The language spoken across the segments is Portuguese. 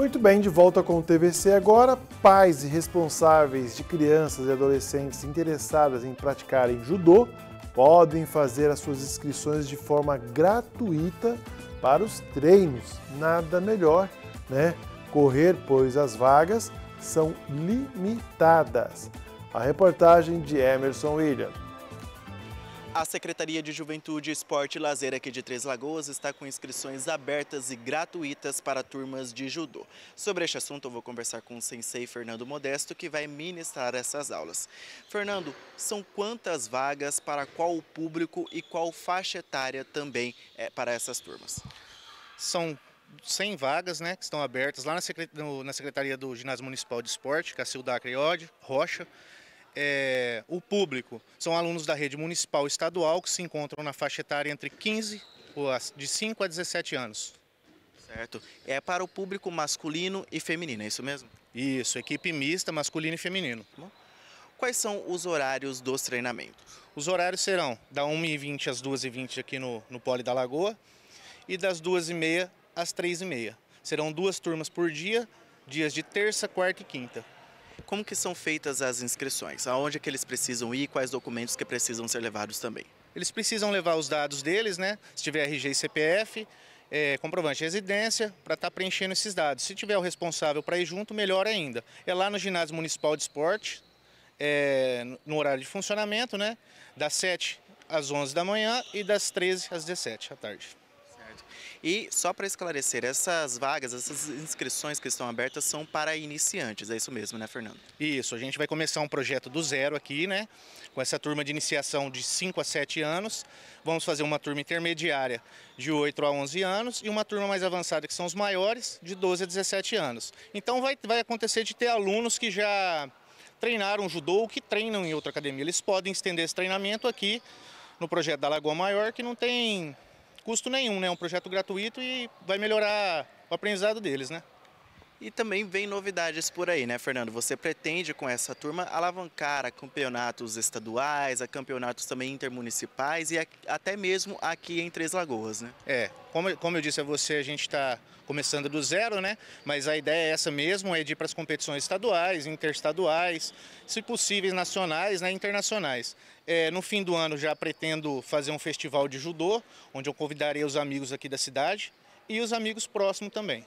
Muito bem, de volta com o TVC agora. Pais e responsáveis de crianças e adolescentes interessadas em praticarem judô podem fazer as suas inscrições de forma gratuita para os treinos. Nada melhor, né? Correr, pois as vagas são limitadas. A reportagem de Emerson Williams. A Secretaria de Juventude, Esporte e Lazer aqui de Três Lagoas está com inscrições abertas e gratuitas para turmas de judô. Sobre este assunto, eu vou conversar com o sensei Fernando Modesto, que vai ministrar essas aulas. Fernando, são quantas vagas para qual público e qual faixa etária também é para essas turmas? São 100 vagas né, que estão abertas lá na, Secretaria do Ginásio Municipal de Esporte, Cacilda Acreode, Rocha é, o público. São alunos da rede municipal e estadual que se encontram na faixa etária entre 15, de 5 a 17 anos. Certo. É para o público masculino e feminino, é isso mesmo? Isso, equipe mista, masculino e feminino. Tá Quais são os horários dos treinamentos? Os horários serão da 1h20 às 2h20 aqui no, no Pole da Lagoa e das 2h30 às 3h30. Serão duas turmas por dia, dias de terça, quarta e quinta. Como que são feitas as inscrições? Aonde é que eles precisam ir? Quais documentos que precisam ser levados também? Eles precisam levar os dados deles, né? Se tiver RG e CPF, é, comprovante de residência, para estar tá preenchendo esses dados. Se tiver o responsável para ir junto, melhor ainda. É lá no ginásio municipal de esporte, é, no horário de funcionamento, né? Das 7 às 11 da manhã e das 13 às 17 da tarde certo? E só para esclarecer, essas vagas, essas inscrições que estão abertas são para iniciantes, é isso mesmo, né, Fernando? Isso, a gente vai começar um projeto do zero aqui, né? Com essa turma de iniciação de 5 a 7 anos. Vamos fazer uma turma intermediária de 8 a 11 anos e uma turma mais avançada, que são os maiores, de 12 a 17 anos. Então vai, vai acontecer de ter alunos que já treinaram judô ou que treinam em outra academia. Eles podem estender esse treinamento aqui no projeto da Lagoa Maior, que não tem custo nenhum, né? É um projeto gratuito e vai melhorar o aprendizado deles, né? E também vem novidades por aí, né, Fernando? Você pretende, com essa turma, alavancar a campeonatos estaduais, a campeonatos também intermunicipais e a, até mesmo aqui em Três Lagoas, né? É, como, como eu disse a você, a gente está começando do zero, né? Mas a ideia é essa mesmo, é de ir para as competições estaduais, interestaduais, se possível nacionais, né, internacionais. É, no fim do ano já pretendo fazer um festival de judô, onde eu convidarei os amigos aqui da cidade e os amigos próximos também.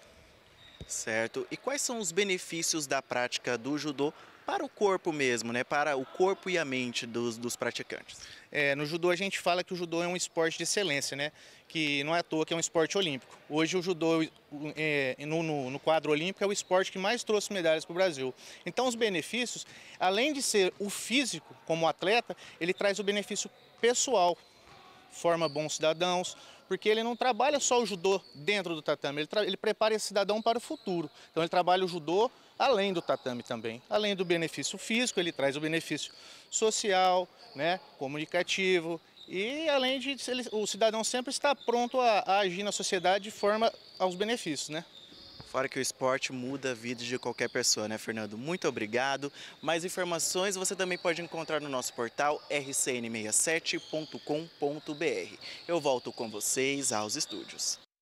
Certo. E quais são os benefícios da prática do judô para o corpo mesmo, né? Para o corpo e a mente dos, dos praticantes. É, no judô a gente fala que o judô é um esporte de excelência, né? Que não é à toa que é um esporte olímpico. Hoje o judô é, no, no, no, quadro olímpico é o esporte que mais trouxe medalhas para o Brasil. Então os benefícios, além de ser o físico como atleta, ele traz o benefício pessoal forma bons cidadãos, porque ele não trabalha só o judô dentro do tatame, ele, ele prepara esse cidadão para o futuro. Então ele trabalha o judô além do tatame também. Além do benefício físico, ele traz o benefício social, né, comunicativo, e além de ele, o cidadão sempre está pronto a, a agir na sociedade de forma aos benefícios, né? fora que o esporte muda a vida de qualquer pessoa, né, Fernando? Muito obrigado. Mais informações você também pode encontrar no nosso portal rcn67.com.br. Eu volto com vocês aos estúdios.